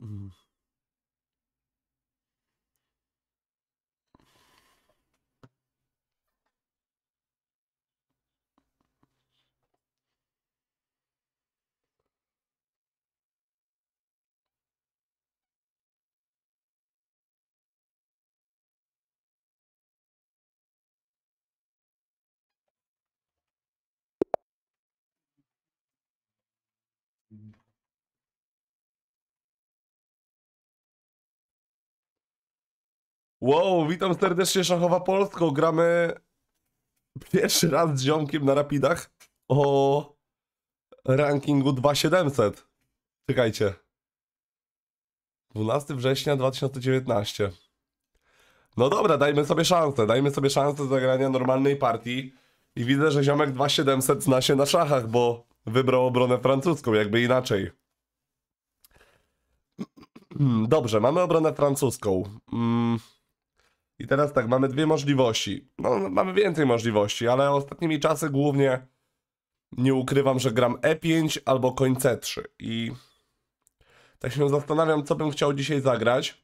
Mm. Mm-hmm. Wow, witam serdecznie Szachowa Polsko. Gramy pierwszy raz z ziomkiem na Rapidach o rankingu 2700. Czekajcie. 12 września 2019. No dobra, dajmy sobie szansę. Dajmy sobie szansę zagrania normalnej partii. I widzę, że ziomek 2700 zna się na szachach, bo wybrał obronę francuską, jakby inaczej. Dobrze, mamy obronę francuską. Mm. I teraz tak, mamy dwie możliwości. No, no, mamy więcej możliwości, ale ostatnimi czasy głównie nie ukrywam, że gram E5 albo koń C3. I tak się zastanawiam, co bym chciał dzisiaj zagrać.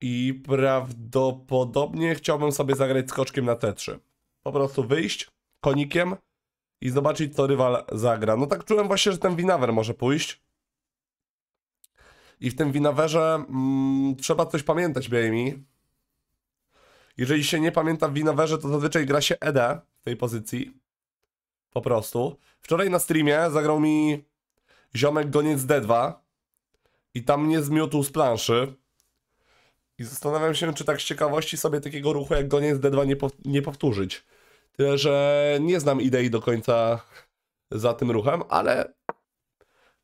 I prawdopodobnie chciałbym sobie zagrać skoczkiem na c 3 Po prostu wyjść konikiem i zobaczyć, co rywal zagra. No tak czułem właśnie, że ten Winawer może pójść. I w tym winawerze mm, trzeba coś pamiętać, BMI. Jeżeli się nie pamięta w winawerze, to zazwyczaj gra się ED w tej pozycji. Po prostu. Wczoraj na streamie zagrał mi ziomek goniec D2 i tam mnie zmiotł z planszy. I zastanawiam się, czy tak z ciekawości sobie takiego ruchu jak goniec D2 nie, pow nie powtórzyć. Tyle, że nie znam idei do końca za tym ruchem, ale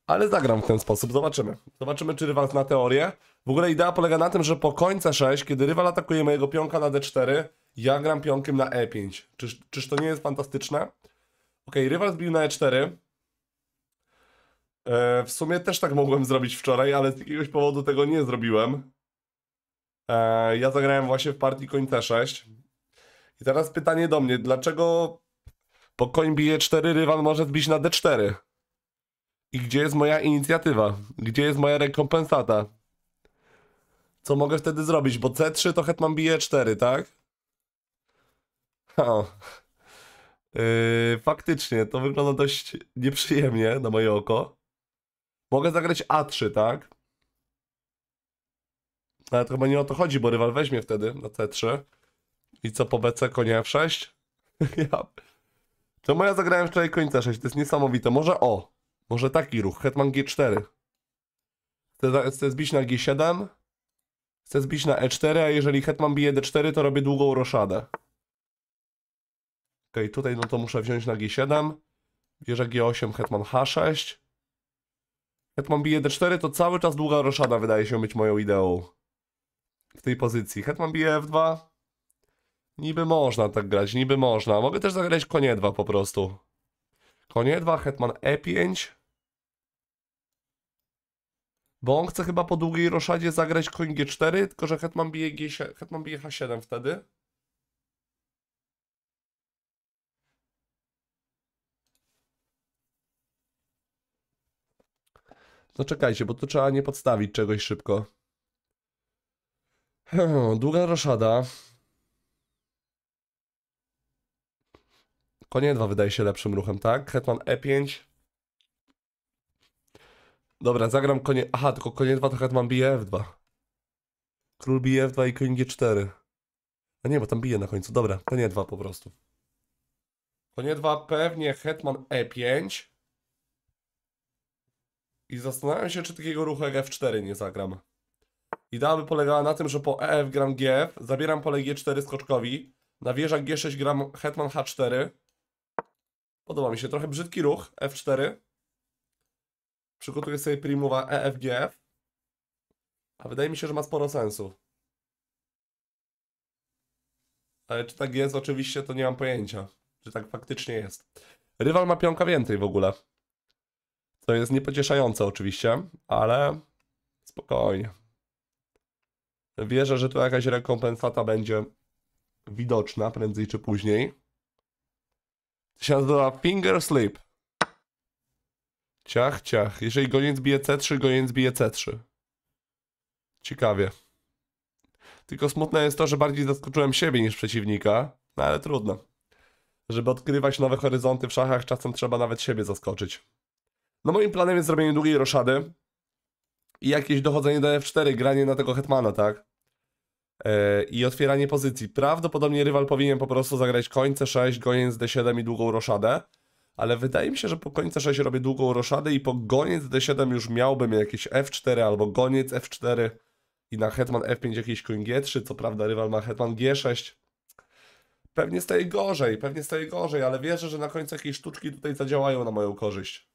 ale zagram w ten sposób, zobaczymy. Zobaczymy, czy rywal na teorię. W ogóle idea polega na tym, że po końca 6, kiedy rywal atakuje mojego pionka na d4, ja gram pionkiem na e5. Czyż, czyż to nie jest fantastyczne? Okej, okay, rywal zbił na e4. E, w sumie też tak mogłem zrobić wczoraj, ale z jakiegoś powodu tego nie zrobiłem. E, ja zagrałem właśnie w partii koń c6. I teraz pytanie do mnie, dlaczego po koń bije 4 rywal może zbić na d4? I gdzie jest moja inicjatywa? Gdzie jest moja rekompensata? Co mogę wtedy zrobić? Bo C3 to hetman bije 4, tak? O. Yy, faktycznie, to wygląda dość nieprzyjemnie na moje oko. Mogę zagrać A3, tak? Ale to chyba nie o to chodzi, bo rywal weźmie wtedy na C3. I co po BC konia F6? ja. To moja zagrałem wczoraj końca 6, to jest niesamowite. Może O. Może taki ruch, hetman g4. Chcę, chcę zbić na g7. Chcę zbić na e4, a jeżeli hetman bije d4, to robię długą roszadę. Okej, okay, tutaj no to muszę wziąć na g7. Bierze g8, hetman h6. Hetman bije d4, to cały czas długa roszada wydaje się być moją ideą. W tej pozycji. Hetman bije f2. Niby można tak grać, niby można. Mogę też zagrać konie 2 po prostu. Konie 2, hetman e5. Bo on chce chyba po długiej roszadzie zagrać koń G4, tylko że hetman bije, G7, hetman bije H7 wtedy. No czekajcie, bo tu trzeba nie podstawić czegoś szybko. Hmm, długa roszada. Konie 2 wydaje się lepszym ruchem, tak? Hetman E5. Dobra, zagram konie... Aha, tylko konie 2 to hetman bije F2. Król bije F2 i koń G4. A nie, bo tam bije na końcu. Dobra, konie 2 po prostu. Konie 2 pewnie hetman E5. I zastanawiam się, czy takiego ruchu jak F4 nie zagram. Idea by polegała na tym, że po EF gram GF, zabieram pole G4 skoczkowi, na wieżach G6 gram hetman H4. Podoba mi się, trochę brzydki ruch, F4. Przygotuję sobie primuwa EFGF. A wydaje mi się, że ma sporo sensu. Ale czy tak jest? Oczywiście to nie mam pojęcia. Czy tak faktycznie jest. Rywal ma pionka więcej w ogóle. To jest niepocieszające oczywiście, ale spokojnie. Wierzę, że tu jakaś rekompensata będzie widoczna prędzej czy później. To się nazywa Finger Sleep. Ciach, ciach. Jeżeli goniec bije C3, goniec bije C3. Ciekawie. Tylko smutne jest to, że bardziej zaskoczyłem siebie niż przeciwnika. No ale trudno. Żeby odkrywać nowe horyzonty w szachach, czasem trzeba nawet siebie zaskoczyć. No moim planem jest zrobienie długiej roszady. I jakieś dochodzenie do F4, granie na tego hetmana, tak? Yy, I otwieranie pozycji. Prawdopodobnie rywal powinien po prostu zagrać końce 6, goniec D7 i długą roszadę ale wydaje mi się, że po końcu 6 robię długą roszadę i po goniec D7 już miałbym jakieś F4 albo goniec F4 i na hetman F5 jakieś koń G3, co prawda rywal ma hetman G6. Pewnie staje gorzej, pewnie staje gorzej, ale wierzę, że na końcu jakieś sztuczki tutaj zadziałają na moją korzyść.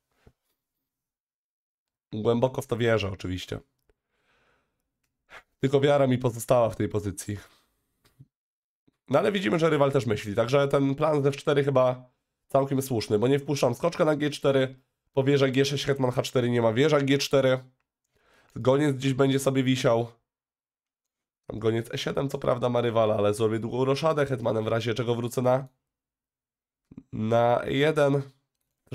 Głęboko w to wierzę oczywiście. Tylko wiara mi pozostała w tej pozycji. No ale widzimy, że rywal też myśli, także ten plan z F4 chyba Całkiem słuszny, bo nie wpuszczam skoczka na G4. Po wieża G6, hetman H4 nie ma wieża G4. Goniec gdzieś będzie sobie wisiał. goniec E7 co prawda ma rywala, ale zrobię długą roszadę hetmanem w razie czego wrócę na... Na E1.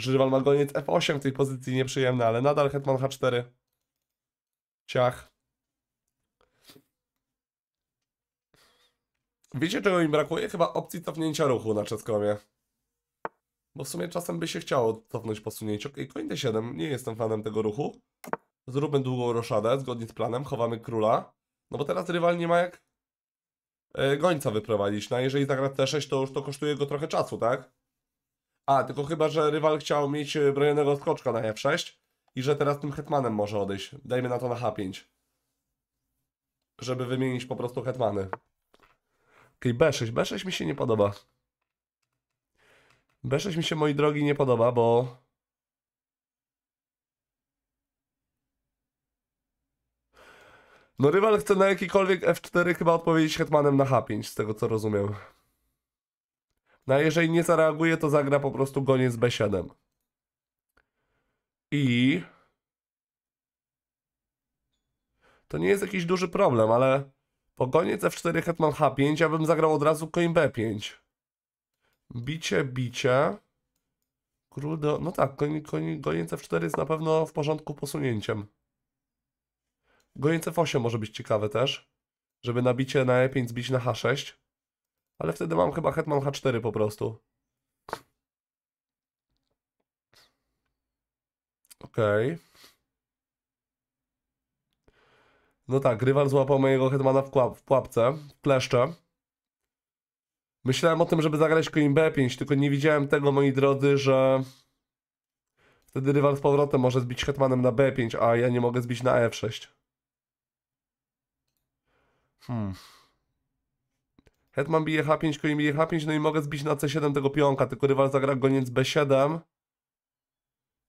rywal ma goniec F8 w tej pozycji nieprzyjemne, ale nadal hetman H4. Ciach. Wiecie czego mi brakuje? Chyba opcji cofnięcia ruchu na czeskomie. Bo w sumie czasem by się chciało cofnąć posunięcie. Okej, koń d7, nie jestem fanem tego ruchu. Zróbmy długą roszadę, zgodnie z planem, chowamy króla. No bo teraz rywal nie ma jak e, gońca wyprowadzić. No a jeżeli zagra t6, to już to kosztuje go trochę czasu, tak? A, tylko chyba, że rywal chciał mieć e, bronionego skoczka na f6 i że teraz tym hetmanem może odejść. Dajmy na to na h5. Żeby wymienić po prostu hetmany. Okej, okay, b6. b6 mi się nie podoba. B6 mi się, moi drogi, nie podoba, bo... No rywal chce na jakikolwiek F4 chyba odpowiedzieć hetmanem na H5, z tego co rozumiem. No a jeżeli nie zareaguje, to zagra po prostu goniec B7. I... To nie jest jakiś duży problem, ale... Po goniec F4 hetman H5, ja bym zagrał od razu koń B5. Bicie, bicie. Grudo. No tak, goni, goni, goniec F4 jest na pewno w porządku posunięciem. Goniec F8 może być ciekawe też. Żeby nabicie na E5 e zbić na H6. Ale wtedy mam chyba hetman H4 po prostu. Okej. Okay. No tak, rywal złapał mojego hetmana w, pułapce, w kleszcze. Myślałem o tym, żeby zagrać Queen B5, tylko nie widziałem tego, moi drodzy, że wtedy rywal z powrotem może zbić hetmanem na B5, a ja nie mogę zbić na F6. E hmm. Hetman bije H5, koń bije H5, no i mogę zbić na C7 tego pionka, tylko rywal zagra goniec B7.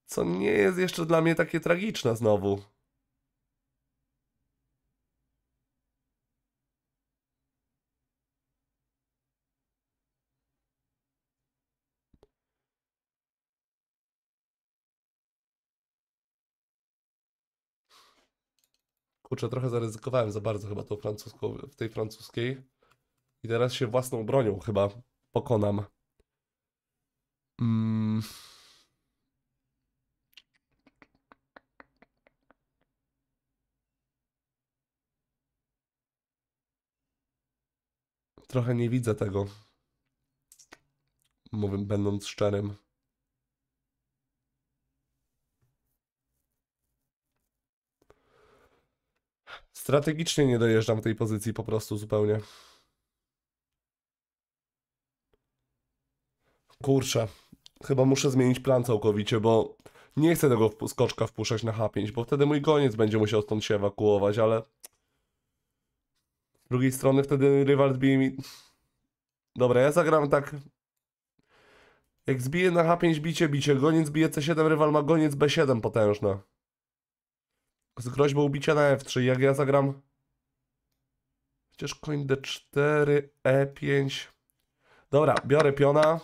Co nie jest jeszcze dla mnie takie tragiczne znowu. Kurczę, trochę zaryzykowałem za bardzo chyba tą francuską, w tej francuskiej. I teraz się własną bronią chyba pokonam. Mm. Trochę nie widzę tego. Mówię, będąc szczerym. Strategicznie nie dojeżdżam tej pozycji po prostu zupełnie. Kurczę, chyba muszę zmienić plan całkowicie, bo nie chcę tego skoczka wpuszczać na H5, bo wtedy mój koniec będzie musiał stąd się ewakuować, ale... Z drugiej strony wtedy rywal zbije mi... Dobra, ja zagram tak... Jak zbije na H5 bicie, bicie, goniec bije C7, rywal ma goniec B7 potężne z groźbą bicia na F3. Jak ja zagram? Przecież koń D4, E5. Dobra, biorę piona.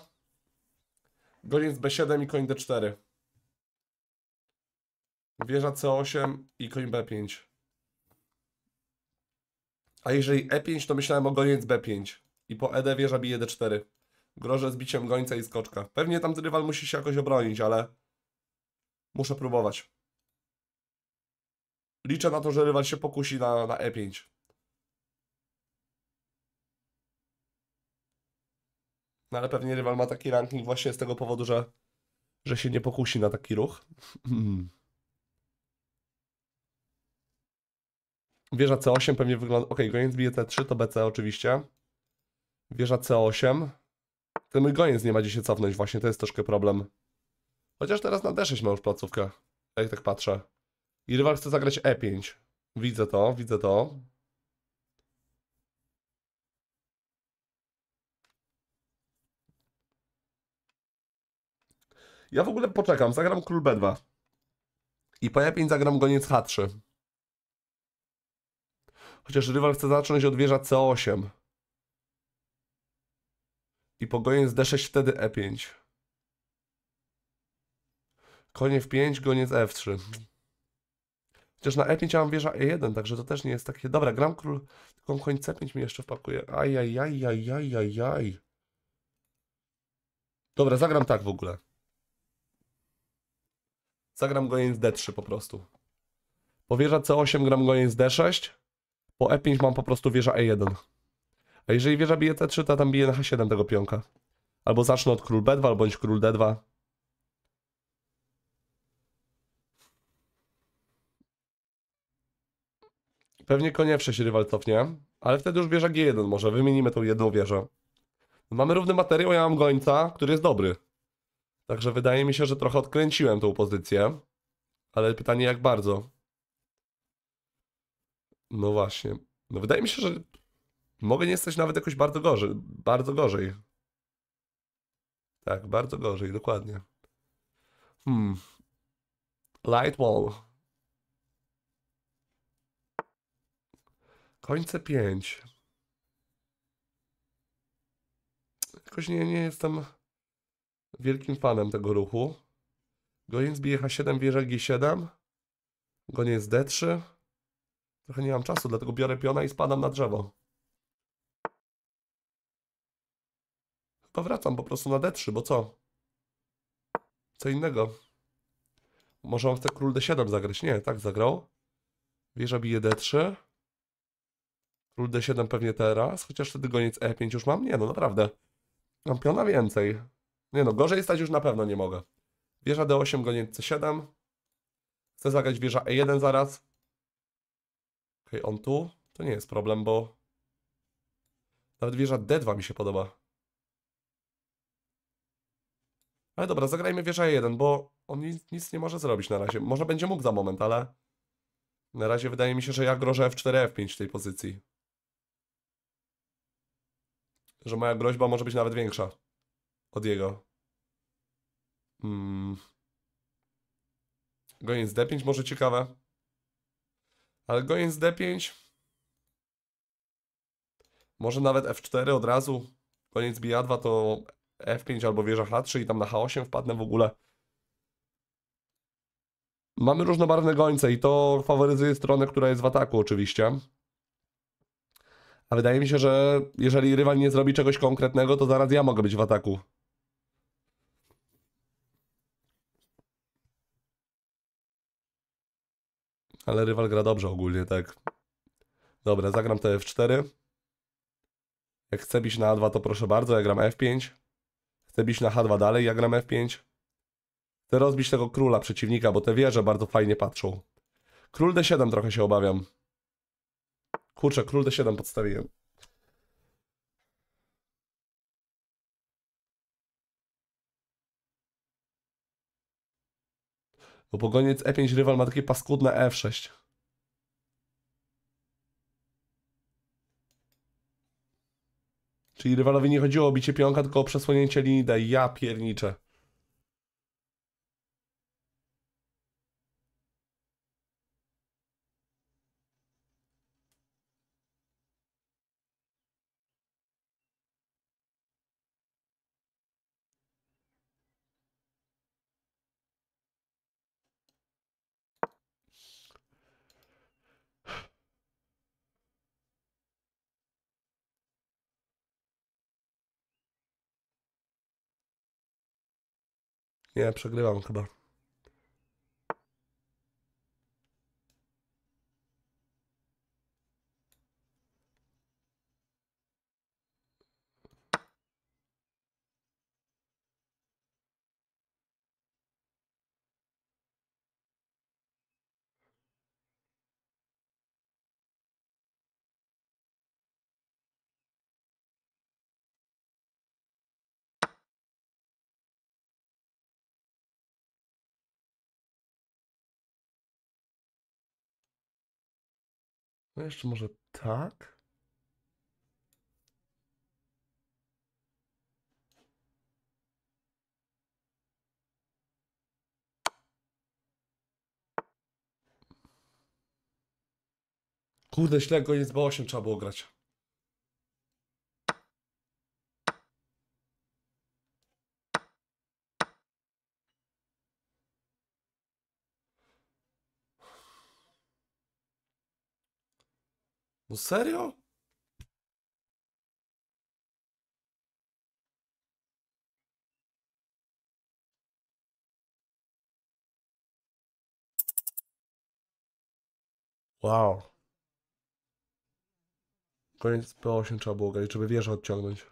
Goniec B7 i koń D4. Wieża C8 i koń B5. A jeżeli E5, to myślałem o goniec B5. I po ED wieża bije D4. Grożę z biciem gońca i skoczka. Pewnie tam rywal musi się jakoś obronić, ale muszę próbować. Liczę na to, że rywal się pokusi na, na E5. No ale pewnie rywal ma taki ranking właśnie z tego powodu, że, że się nie pokusi na taki ruch. Wieża C8 pewnie wygląda... Ok, goniec bije T3, to BC oczywiście. Wieża C8. Ten mój goniec nie ma gdzie się cofnąć właśnie, to jest troszkę problem. Chociaż teraz na D6 ma już placówkę, jak tak patrzę. I rywal chce zagrać E5. Widzę to, widzę to. Ja w ogóle poczekam, zagram król B2. I po E5 zagram goniec H3. Chociaż rywal chce zacząć od wieża C8. I po goniec D6 wtedy E5. Konie w 5, goniec F3. Chociaż na E5 ja mam wieża E1, także to też nie jest takie... Dobra, gram król, tylko koń C5 mi jeszcze wpakuje. Ajajajajajajaj. Dobra, zagram tak w ogóle. Zagram goniec D3 po prostu. Po wieża C8 gram goniec D6. Po E5 mam po prostu wieża E1. A jeżeli wieża bije C3, to tam bije na H7 tego pionka. Albo zacznę od król B2, albo bądź król D2. Pewnie koniewsze się rywal cofnie, ale wtedy już wieża G1 może, wymienimy tą jedną wieżę. Mamy równy materiał, ja mam gońca, który jest dobry. Także wydaje mi się, że trochę odkręciłem tą pozycję. Ale pytanie jak bardzo. No właśnie. No wydaje mi się, że mogę nie stać nawet jakoś bardzo gorzej. Bardzo gorzej. Tak, bardzo gorzej, dokładnie. Hmm. Light wall. Końce 5. Jakoś nie, nie jestem wielkim fanem tego ruchu. Goniec bije H7, wieża G7. Goniec D3. Trochę nie mam czasu, dlatego biorę piona i spadam na drzewo. Chyba wracam po prostu na D3, bo co? Co innego. Może on chce król D7 zagrać. Nie, tak zagrał. Wieża bije D3. Król D7 pewnie teraz, chociaż wtedy goniec E5 już mam? Nie no, naprawdę. Mam piona więcej. Nie no, gorzej stać już na pewno nie mogę. Wieża D8, goniec C7. Chcę zagrać wieża E1 zaraz. Okej, okay, on tu. To nie jest problem, bo... Nawet wieża D2 mi się podoba. Ale dobra, zagrajmy wieża E1, bo on nic, nic nie może zrobić na razie. Może będzie mógł za moment, ale... Na razie wydaje mi się, że ja grożę F4, F5 w tej pozycji że moja groźba może być nawet większa od jego. Hmm. Goniec D5 może ciekawe. Ale goniec D5... Może nawet F4 od razu. Koniec BA2 to F5 albo wieża H3 i tam na H8 wpadnę w ogóle. Mamy różnobarwne gońce i to faworyzuje stronę, która jest w ataku oczywiście. A wydaje mi się, że jeżeli rywal nie zrobi czegoś konkretnego, to zaraz ja mogę być w ataku. Ale rywal gra dobrze ogólnie, tak. Dobra, zagram te F4. Jak chcę bić na A2, to proszę bardzo, ja gram F5. Chcę bić na H2 dalej, ja gram F5. Chcę rozbić tego króla przeciwnika, bo te wieże bardzo fajnie patrzą. Król D7 trochę się obawiam. Kurczę, król d7 podstawiłem. Bo pogoniec E5 rywal ma takie paskudne F6. E Czyli rywalowi nie chodziło o bicie pionka, tylko o przesłonięcie linii D. Ja pierniczę. Nie, przegrywam chyba. No jeszcze może tak. Kurde, źle go jest, bo 8 trzeba było grać. No serio? Wow. Koniec P8 trzeba było grać, żeby wieżę odciągnąć.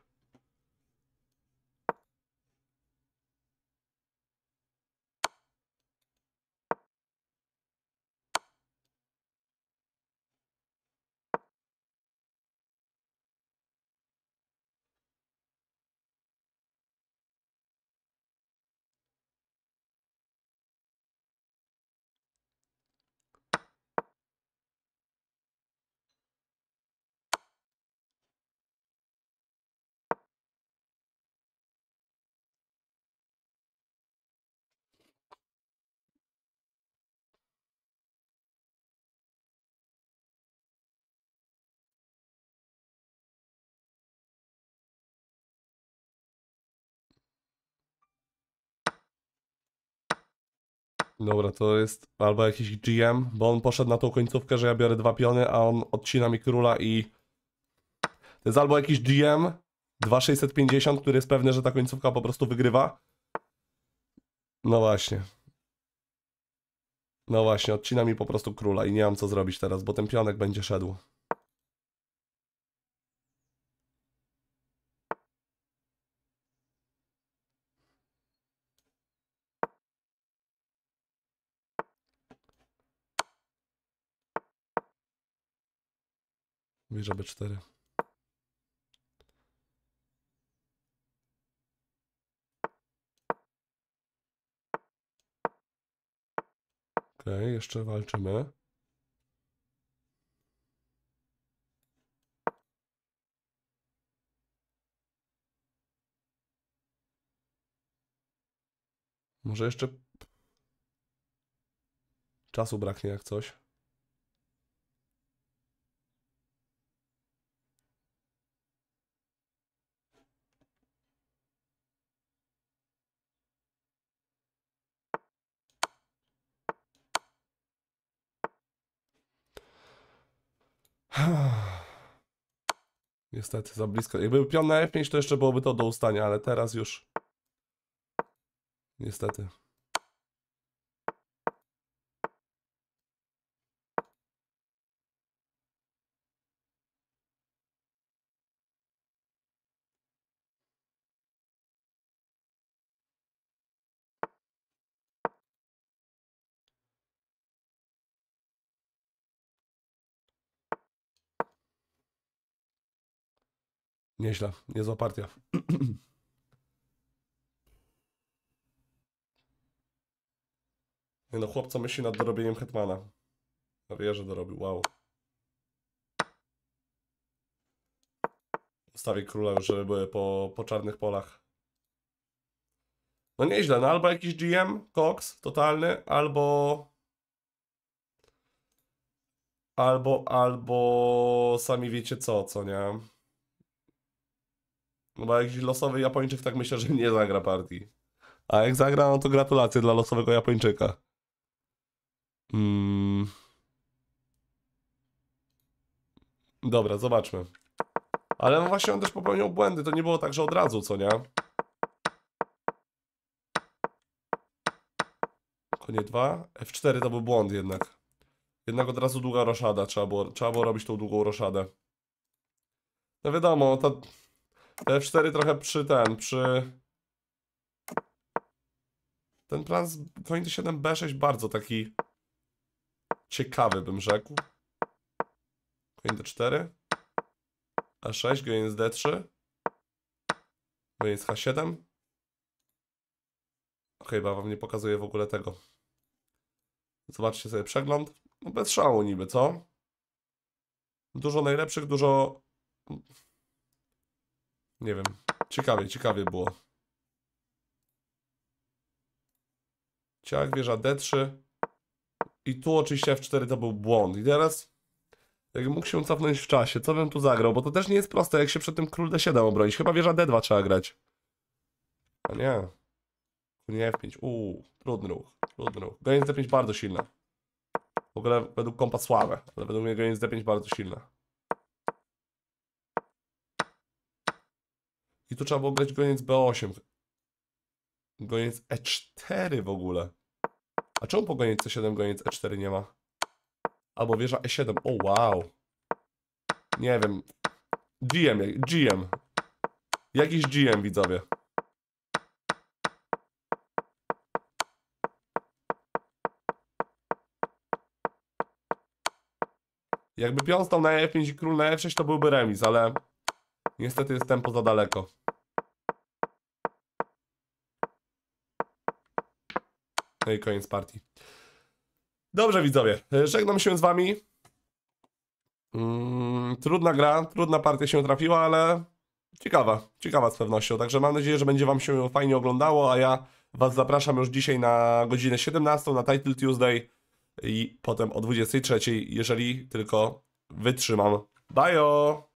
Dobra, to jest albo jakiś GM, bo on poszedł na tą końcówkę, że ja biorę dwa piony, a on odcina mi króla i... To jest albo jakiś GM 2650, który jest pewny, że ta końcówka po prostu wygrywa. No właśnie. No właśnie, odcina mi po prostu króla i nie mam co zrobić teraz, bo ten pionek będzie szedł. Mówisz, że B4. Okej, okay, jeszcze walczymy. Może jeszcze czasu braknie jak coś. Niestety za blisko. Jakby był pion na F5, to jeszcze byłoby to do ustania, ale teraz już... Niestety. Nieźle, niezła partia. no, chłopca myśli nad dorobieniem Hetmana. Wie, że dorobił, wow. Stawię króla żeby były po, po czarnych polach. No nieźle, no albo jakiś GM, Cox, totalny, albo... Albo, albo... Sami wiecie co, co nie? No bo jakiś losowy Japończyk tak myślę, że nie zagra partii. A jak zagra, no to gratulacje dla losowego Japończyka. Mm. Dobra, zobaczmy. Ale no właśnie on też popełnił błędy, to nie było tak, że od razu, co nie? Konie 2, F4 to był błąd jednak. Jednak od razu długa roszada, trzeba było, trzeba było robić tą długą roszadę. No wiadomo, ta... F4 trochę przy ten, przy... Ten plan z koń 7 B6 bardzo taki ciekawy bym rzekł. Koń D4. A6, goniec D3. Goniec H7. Ok, bo wam nie pokazuje w ogóle tego. Zobaczcie sobie przegląd. No bez szału niby, co? Dużo najlepszych, dużo nie wiem. Ciekawie, ciekawie było. Ciach, wieża D3. I tu oczywiście F4 to był błąd. I teraz... Jakbym mógł się cofnąć w czasie, co bym tu zagrał? Bo to też nie jest proste, jak się przed tym król D7 obronić. Chyba wieża D2 trzeba grać. A nie. Nie F5. Uuu, trudny ruch. Trudny ruch. Goniec D5 bardzo silna. W ogóle według kompa słabe, ale według mnie goniec D5 bardzo silna. I tu trzeba było grać goniec B8. Goniec E4 w ogóle. A czemu po goniec C7 goniec E4 nie ma? Albo wieża E7. O wow. Nie wiem. GM, GM. Jakiś GM widzowie. Jakby pion stał na e 5 i król na e 6 to byłby remis, ale niestety jest tempo za daleko. No i koniec partii. Dobrze widzowie, żegnam się z wami. Mm, trudna gra, trudna partia się trafiła, ale ciekawa, ciekawa z pewnością. Także mam nadzieję, że będzie wam się fajnie oglądało, a ja was zapraszam już dzisiaj na godzinę 17 na Title Tuesday i potem o 23, jeżeli tylko wytrzymam. Bajo!